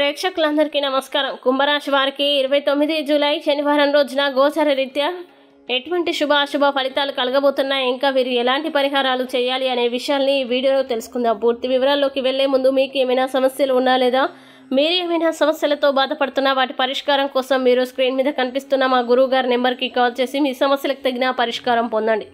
ప్రేక్షకులందరికీ నమస్కారం కుంభరాశి వారికి ఇరవై తొమ్మిది జూలై శనివారం రోజున గోచర రీత్యా ఎటువంటి శుభ అశుభ ఫలితాలు కలగబోతున్నాయి ఇంకా వీరు ఎలాంటి పరిహారాలు చేయాలి అనే విషయాల్ని ఈ వీడియోలో తెలుసుకుందాం పూర్తి వివరాల్లోకి వెళ్లే ముందు మీకు ఏమైనా సమస్యలు ఉన్నా లేదా మీరు ఏమైనా సమస్యలతో బాధపడుతున్నా వాటి పరిష్కారం కోసం మీరు స్క్రీన్ మీద కనిపిస్తున్న మా గురువు గారి నెంబర్కి కాల్ చేసి మీ సమస్యలకు తగిన పరిష్కారం పొందండి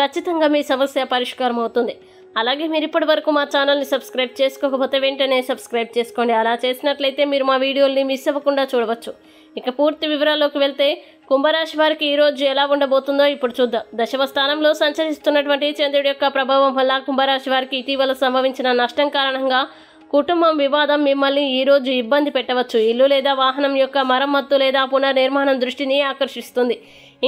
ఖచ్చితంగా మీ సమస్య పరిష్కారం అవుతుంది అలాగే మీరు ఇప్పటి వరకు మా ఛానల్ని సబ్స్క్రైబ్ చేసుకోకపోతే వెంటనే సబ్స్క్రైబ్ చేసుకోండి అలా చేసినట్లయితే మీరు మా వీడియోల్ని మిస్ అవ్వకుండా చూడవచ్చు ఇక పూర్తి వివరాల్లోకి వెళ్తే కుంభరాశి వారికి ఈరోజు ఎలా ఉండబోతుందో ఇప్పుడు చూద్దాం దశమ స్థానంలో సంచరిస్తున్నటువంటి చంద్రుడి యొక్క ప్రభావం వల్ల కుంభరాశి వారికి ఇటీవల సంభవించిన నష్టం కారణంగా కుటుంబం వివాదం మిమ్మల్ని ఈరోజు ఇబ్బంది పెట్టవచ్చు ఇల్లు లేదా వాహనం యొక్క మరమ్మత్తు లేదా పునర్నిర్మాణం దృష్టిని ఆకర్షిస్తుంది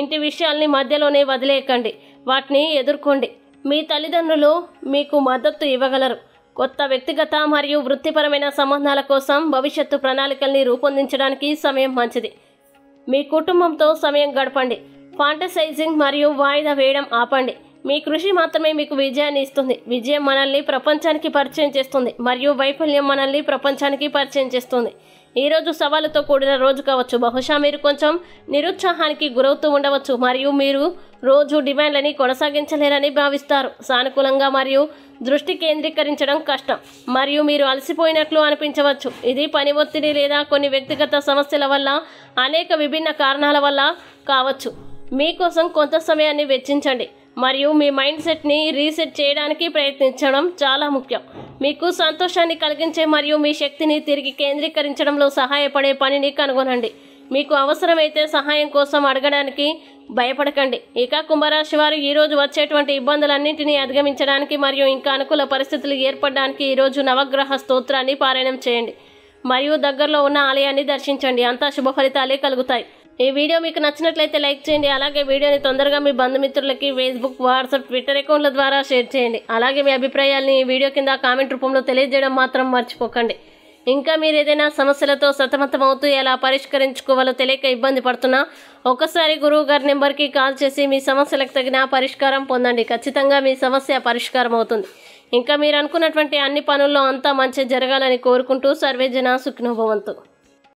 ఇంటి విషయాల్ని మధ్యలోనే వదిలేయకండి వాటిని ఎదుర్కోండి మీ తల్లిదండ్రులు మీకు మద్దతు ఇవ్వగలరు కొత్త వ్యక్తిగత మరియు వృత్తిపరమైన సంబంధాల కోసం భవిష్యత్తు ప్రణాళికల్ని రూపొందించడానికి సమయం మంచిది మీ కుటుంబంతో సమయం గడపండి ఫాంటసైజింగ్ మరియు వాయిదా వేయడం ఆపండి మీ కృషి మాత్రమే మీకు విజయాన్ని ఇస్తుంది విజయం మనల్ని ప్రపంచానికి పరిచయం చేస్తుంది మరియు వైఫల్యం మనల్ని ప్రపంచానికి పరిచయం చేస్తుంది ఈరోజు సవాలుతో కూడిన రోజు కావచ్చు బహుశా మీరు కొంచెం నిరుత్సాహానికి గురవుతూ ఉండవచ్చు మరియు మీరు రోజు డిమాండ్లని కొనసాగించలేరని భావిస్తారు సానుకూలంగా మరియు దృష్టి కేంద్రీకరించడం కష్టం మరియు మీరు అలసిపోయినట్లు అనిపించవచ్చు ఇది పని ఒత్తిడి లేదా కొన్ని వ్యక్తిగత సమస్యల వల్ల అనేక విభిన్న కారణాల వల్ల కావచ్చు మీకోసం కొంత సమయాన్ని వెచ్చించండి మరియు మీ మైండ్ సెట్ని రీసెట్ చేయడానికి ప్రయత్నించడం చాలా ముఖ్యం మీకు సంతోషాన్ని కలిగించే మరియు మీ శక్తిని తిరిగి కేంద్రీకరించడంలో సహాయపడే పనిని కనుగొనండి మీకు అవసరమైతే సహాయం కోసం అడగడానికి భయపడకండి ఇక కుంభరాశి వారు ఈరోజు వచ్చేటువంటి ఇబ్బందులన్నింటినీ అధిగమించడానికి మరియు ఇంకా అనుకూల పరిస్థితులు ఏర్పడడానికి ఈరోజు నవగ్రహ స్తోత్రాన్ని పారాయణం చేయండి మరియు దగ్గరలో ఉన్న ఆలయాన్ని దర్శించండి అంతా శుభ ఫలితాలే కలుగుతాయి ఈ వీడియో మీకు నచ్చినట్లయితే లైక్ చేయండి అలాగే వీడియోని తొందరగా మీ బంధుమిత్రులకి ఫేస్బుక్ వాట్సాప్ ట్విట్టర్ అకౌంట్ల ద్వారా షేర్ చేయండి అలాగే మీ అభిప్రాయాల్ని ఈ వీడియో కింద కామెంట్ రూపంలో తెలియజేయడం మాత్రం మర్చిపోకండి ఇంకా మీరు ఏదైనా సమస్యలతో సతమతం అవుతూ ఎలా పరిష్కరించుకోవాలో తెలియక ఇబ్బంది పడుతున్నా ఒకసారి గురువు గారి నెంబర్కి కాల్ చేసి మీ సమస్యలకు తగిన పరిష్కారం పొందండి ఖచ్చితంగా మీ సమస్య పరిష్కారం అవుతుంది ఇంకా మీరు అనుకున్నటువంటి అన్ని పనుల్లో అంతా మంచి జరగాలని కోరుకుంటూ సర్వేజన సుఖ్నుభవంతు